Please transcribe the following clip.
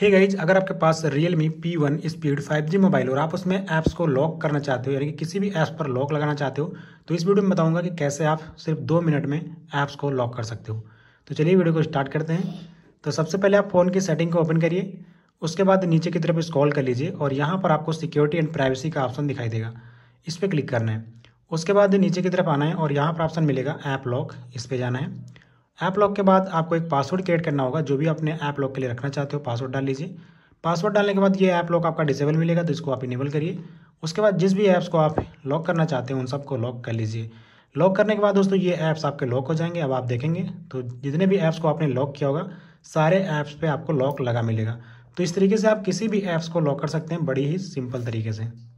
हे guys अगर आपके पास Realme P one speed five G mobile और आप उसमें ऐप्स को लॉक करना चाहते हो यानी कि किसी भी ऐप्स पर लॉक लगाना चाहते हो तो इस वीडियो में बताऊंगा कि कैसे आप सिर्फ दो मिनट में ऐप्स को लॉक कर सकते हो तो चलिए वीडियो को स्टार्ट करते हैं तो सबसे पहले आप फ़ोन की सेटिंग को ओपन करिए उसके बाद नीचे की तरफ स्कॉल कर लीजिए और यहाँ पर आपको सिक्योरिटी एंड प्राइवेसी का ऑप्शन दिखाई देगा इस पर क्लिक करना है उसके बाद नीचे की तरफ आना है और यहाँ पर ऑप्शन मिलेगा ऐप लॉक इस पर जाना है ऐप लॉक के बाद आपको एक पासवर्ड क्रिएट करना होगा जो भी अपने ऐप लॉक के लिए रखना चाहते हो पासवर्ड डाल लीजिए पासवर्ड डालने के बाद ये ऐप लॉक आपका डिसेबल मिलेगा तो इसको आप इनेबल करिए उसके बाद जिस भी ऐप्स को आप लॉक करना चाहते हैं उन सबको लॉक कर लीजिए लॉक करने के बाद दोस्तों ये ऐप्स आपके लॉक हो जाएंगे अब आप देखेंगे तो जितने भी ऐप्स को आपने लॉक किया होगा सारे ऐप्स पे आपको लॉक लगा मिलेगा तो इस तरीके से आप किसी भी ऐप्स को लॉक कर सकते हैं बड़ी ही सिंपल तरीके से